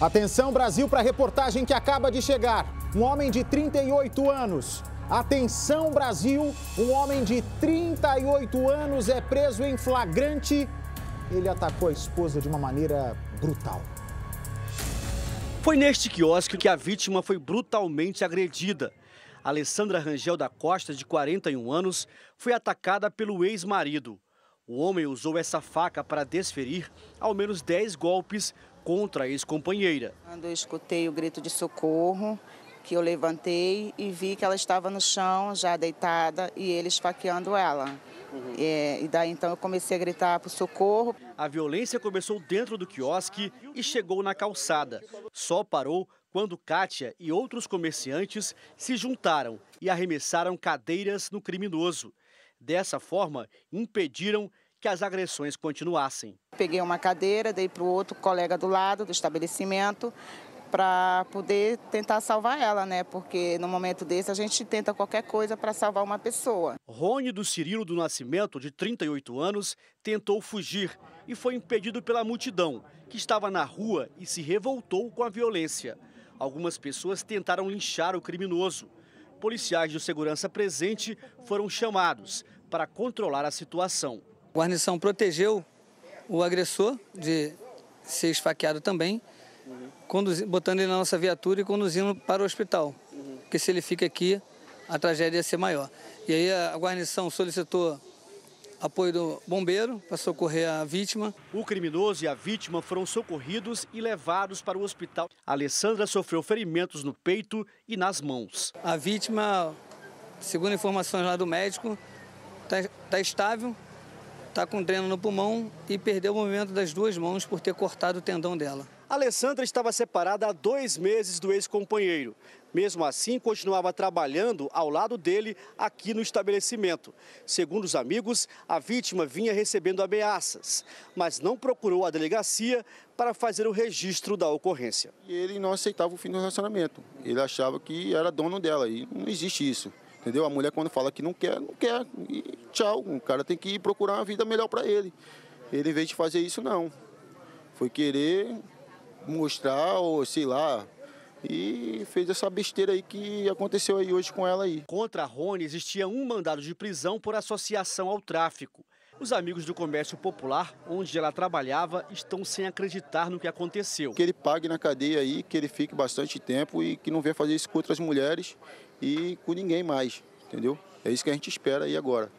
Atenção Brasil para a reportagem que acaba de chegar. Um homem de 38 anos. Atenção Brasil, um homem de 38 anos é preso em flagrante. Ele atacou a esposa de uma maneira brutal. Foi neste quiosque que a vítima foi brutalmente agredida. Alessandra Rangel da Costa, de 41 anos, foi atacada pelo ex-marido. O homem usou essa faca para desferir ao menos 10 golpes contra a ex-companheira. Quando eu escutei o grito de socorro, que eu levantei e vi que ela estava no chão, já deitada, e ele esfaqueando ela. Uhum. É, e daí então eu comecei a gritar por socorro. A violência começou dentro do quiosque e chegou na calçada. Só parou quando Kátia e outros comerciantes se juntaram e arremessaram cadeiras no criminoso. Dessa forma, impediram que as agressões continuassem. Peguei uma cadeira, dei para o outro colega do lado do estabelecimento para poder tentar salvar ela, né? Porque no momento desse a gente tenta qualquer coisa para salvar uma pessoa. Rony do Cirilo do Nascimento, de 38 anos, tentou fugir e foi impedido pela multidão, que estava na rua e se revoltou com a violência. Algumas pessoas tentaram linchar o criminoso. Policiais de segurança presente foram chamados para controlar a situação guarnição protegeu o agressor de ser esfaqueado também, uhum. botando ele na nossa viatura e conduzindo para o hospital. Uhum. Porque se ele fica aqui, a tragédia ia ser maior. E aí a guarnição solicitou apoio do bombeiro para socorrer a vítima. O criminoso e a vítima foram socorridos e levados para o hospital. A Alessandra sofreu ferimentos no peito e nas mãos. A vítima, segundo informações lá do médico, está tá estável, está com dreno no pulmão e perdeu o movimento das duas mãos por ter cortado o tendão dela. Alessandra estava separada há dois meses do ex-companheiro. Mesmo assim, continuava trabalhando ao lado dele aqui no estabelecimento. Segundo os amigos, a vítima vinha recebendo ameaças, mas não procurou a delegacia para fazer o registro da ocorrência. Ele não aceitava o fim do relacionamento. Ele achava que era dono dela e não existe isso. Entendeu? A mulher quando fala que não quer, não quer. E tchau, o cara tem que ir procurar uma vida melhor para ele. Ele, em vez de fazer isso, não. Foi querer mostrar, ou sei lá, e fez essa besteira aí que aconteceu aí hoje com ela aí. Contra a Rony existia um mandado de prisão por associação ao tráfico. Os amigos do comércio popular, onde ela trabalhava, estão sem acreditar no que aconteceu. Que ele pague na cadeia aí, que ele fique bastante tempo e que não venha fazer isso com outras mulheres e com ninguém mais, entendeu? É isso que a gente espera aí agora.